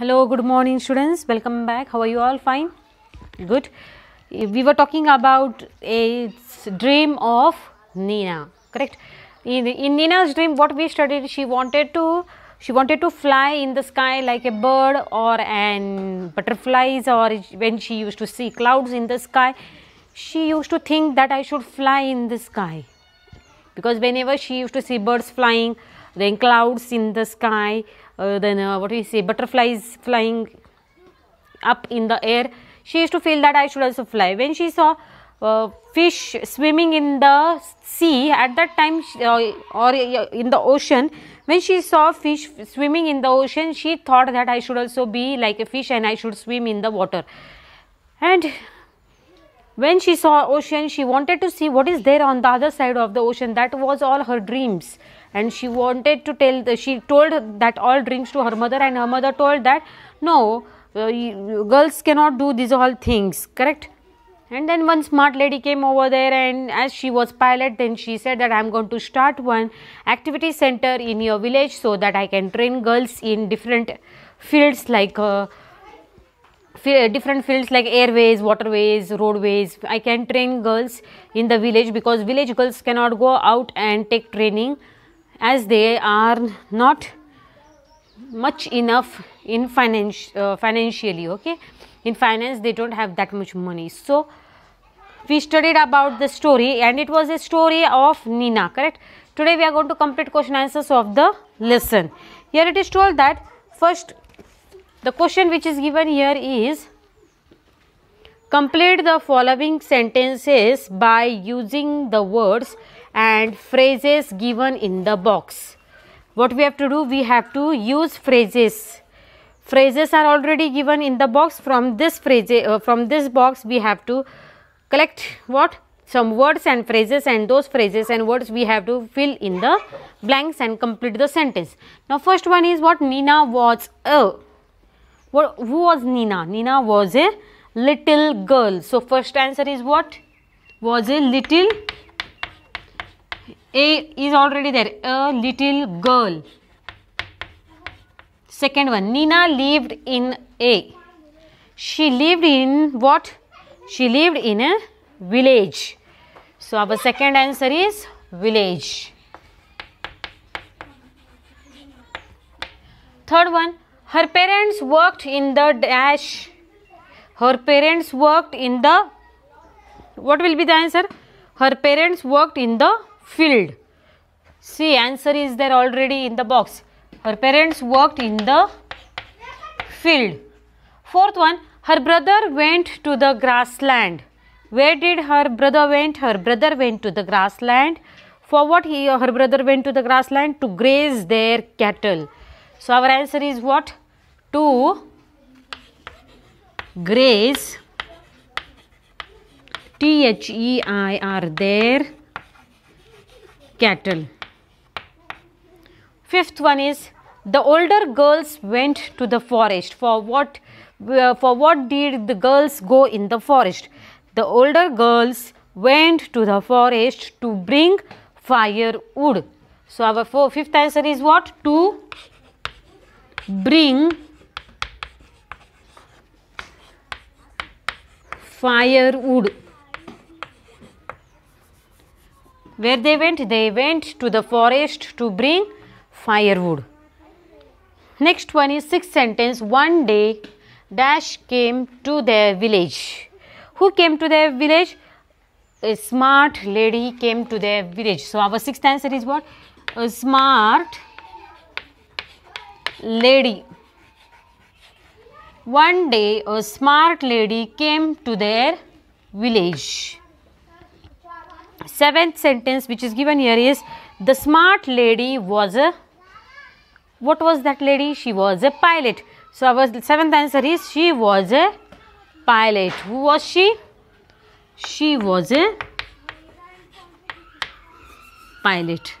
hello good morning students welcome back how are you all fine good we were talking about a dream of nina correct in, in nina's dream what we studied she wanted to she wanted to fly in the sky like a bird or an butterflies or when she used to see clouds in the sky she used to think that i should fly in the sky because whenever she used to see birds flying then clouds in the sky uh, then uh, what you say butterflies flying up in the air she used to feel that i should also fly when she saw uh, fish swimming in the sea at that time uh, or uh, in the ocean when she saw fish swimming in the ocean she thought that i should also be like a fish and i should swim in the water and when she saw ocean she wanted to see what is there on the other side of the ocean that was all her dreams and she wanted to tell the, she told that all drinks to her mother and her mother told that no uh, girls cannot do these all things correct and then one smart lady came over there and as she was pilot then she said that i'm going to start one activity center in your village so that i can train girls in different fields like uh, different fields like airways waterways roadways i can train girls in the village because village girls cannot go out and take training as they are not much enough in finance uh, financially okay in finance they don't have that much money so we studied about the story and it was a story of nina correct today we are going to complete question answers of the lesson here it is told that first the question which is given here is complete the following sentences by using the words and phrases given in the box. What we have to do? We have to use phrases. Phrases are already given in the box. From this phrase, uh, from this box, we have to collect what some words and phrases and those phrases and words we have to fill in the blanks and complete the sentence. Now, first one is what Nina was a. What, who was Nina? Nina was a little girl. So, first answer is what? Was a little a is already there, a little girl. Second one, Nina lived in A. She lived in what? She lived in a village. So, our second answer is village. Third one, her parents worked in the dash. Her parents worked in the, what will be the answer? Her parents worked in the filled. See answer is there already in the box. Her parents worked in the field. Fourth one, her brother went to the grassland. Where did her brother went? Her brother went to the grassland. For what he or her brother went to the grassland? To graze their cattle. So our answer is what? To graze T H E I R there cattle. Fifth one is the older girls went to the forest. For what, uh, for what did the girls go in the forest? The older girls went to the forest to bring firewood. So, our four, fifth answer is what? To bring firewood. Where they went? They went to the forest to bring firewood. Next one is sixth sentence. One day Dash came to their village. Who came to their village? A smart lady came to their village. So our sixth answer is what? A smart lady. One day a smart lady came to their village seventh sentence which is given here is the smart lady was a what was that lady she was a pilot so our seventh answer is she was a pilot who was she she was a pilot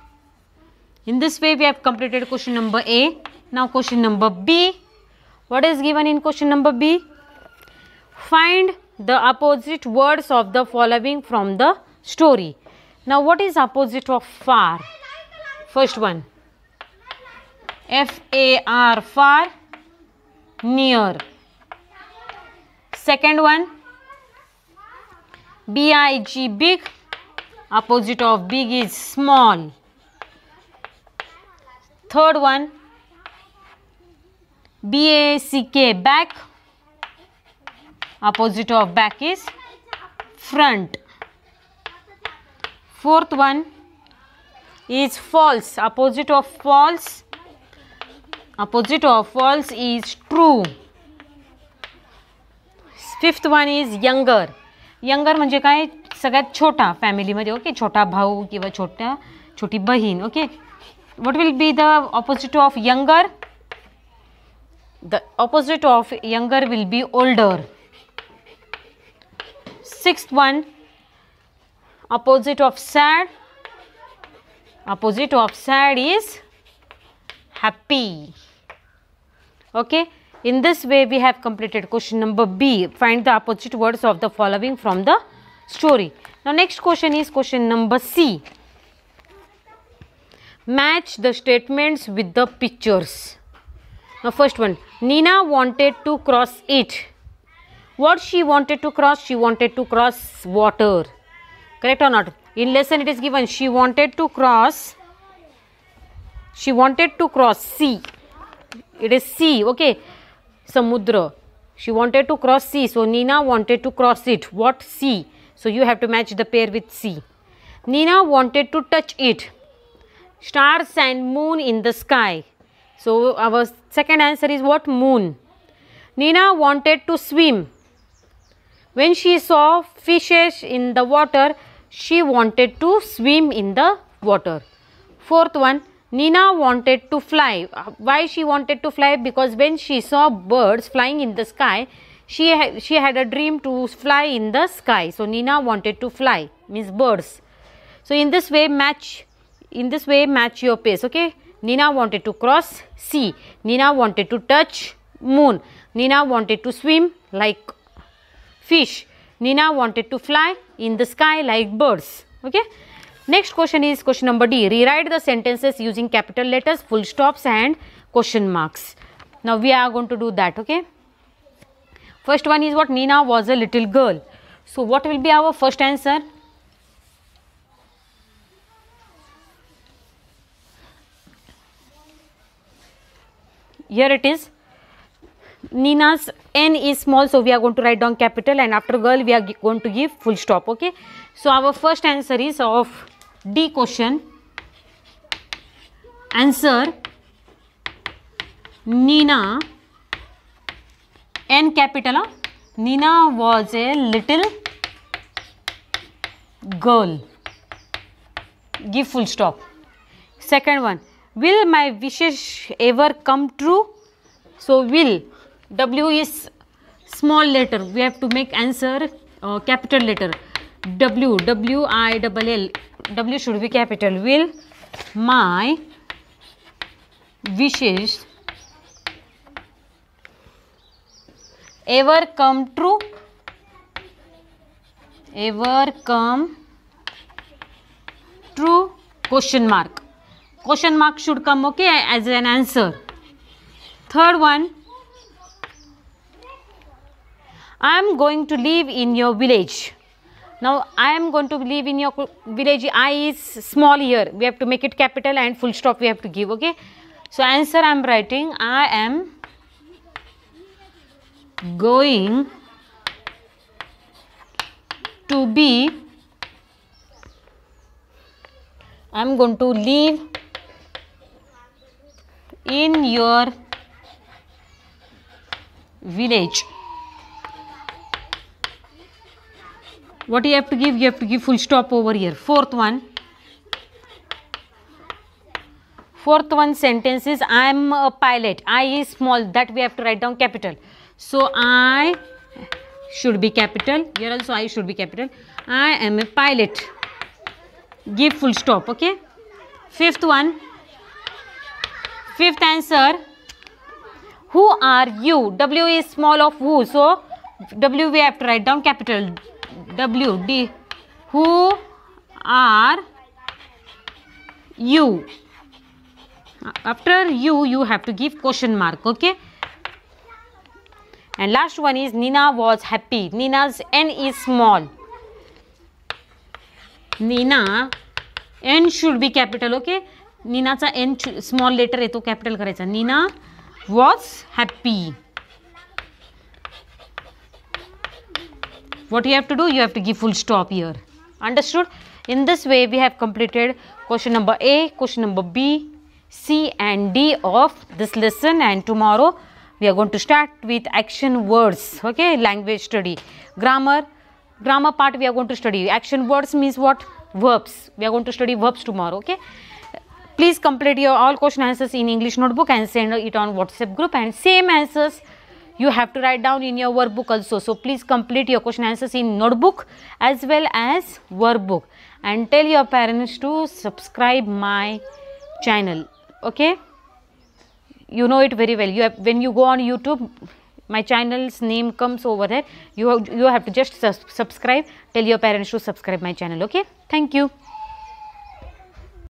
in this way we have completed question number a now question number b what is given in question number b find the opposite words of the following from the story. Now, what is opposite of far? First one. F A R far near. Second one. B I G big. Opposite of big is small. Third one. B A C K back. Opposite of back is front. fourth one is false opposite of false opposite of false is true fifth one is younger younger म्हणजे काय सगळ्यात छोटा फॅमिलीमध्ये okay छोटा भाऊ किंवा छोट्या छोटी बहीण okay what will be the opposite of younger the opposite of younger will be older sixth one opposite of sad opposite of sad is happy okay in this way we have completed question number b find the opposite words of the following from the story now next question is question number c match the statements with the pictures now first one nina wanted to cross it what she wanted to cross she wanted to cross water correct or not in lesson it is given she wanted to cross she wanted to cross sea it is sea okay samudra she wanted to cross sea so nina wanted to cross it what sea so you have to match the pair with sea nina wanted to touch it stars and moon in the sky so our second answer is what moon nina wanted to swim when she saw fishes in the water she wanted to swim in the water. Fourth one, Nina wanted to fly. Uh, why she wanted to fly? Because when she saw birds flying in the sky, she ha she had a dream to fly in the sky. So Nina wanted to fly means birds. So in this way match in this way match your pace. Okay. Nina wanted to cross sea. Nina wanted to touch moon. Nina wanted to swim like fish. Nina wanted to fly in the sky like birds. Okay. Next question is question number D. Rewrite the sentences using capital letters, full stops and question marks. Now we are going to do that. Okay. First one is what Nina was a little girl. So what will be our first answer? Here it is. Nina's n is small so we are going to write down capital and after girl we are going to give full stop okay so our first answer is of d question answer nina n capital huh? nina was a little girl give full stop second one will my wishes ever come true so will W is small letter. We have to make answer uh, capital letter. W, W I double L. W should be capital. Will my wishes ever come true? Ever come true? Question mark. Question mark should come okay as an answer. Third one I am going to live in your village. Now, I am going to live in your village. I is small here. We have to make it capital and full stop we have to give. Okay. So, answer I am writing. I am going to be I am going to live in your village. what you have to give you have to give full stop over here fourth one fourth one sentence is i am a pilot i is small that we have to write down capital so i should be capital here also i should be capital i am a pilot give full stop okay fifth one fifth answer who are you w is small of who so w we have to write down capital W D who are you after you you have to give question mark okay and last one is Nina was happy Nina's N is small Nina N should be capital okay Nina's N small letter येतो capital करायचा Nina was happy what you have to do you have to give full stop here understood in this way we have completed question number a question number b c and d of this lesson and tomorrow we are going to start with action words okay language study grammar grammar part we are going to study action words means what verbs we are going to study verbs tomorrow okay please complete your all question answers in english notebook and send it on whatsapp group and same answers you have to write down in your workbook also so please complete your question answers in notebook as well as workbook and tell your parents to subscribe my channel okay you know it very well you have, when you go on youtube my channel's name comes over there you have, you have to just subscribe tell your parents to subscribe my channel okay thank you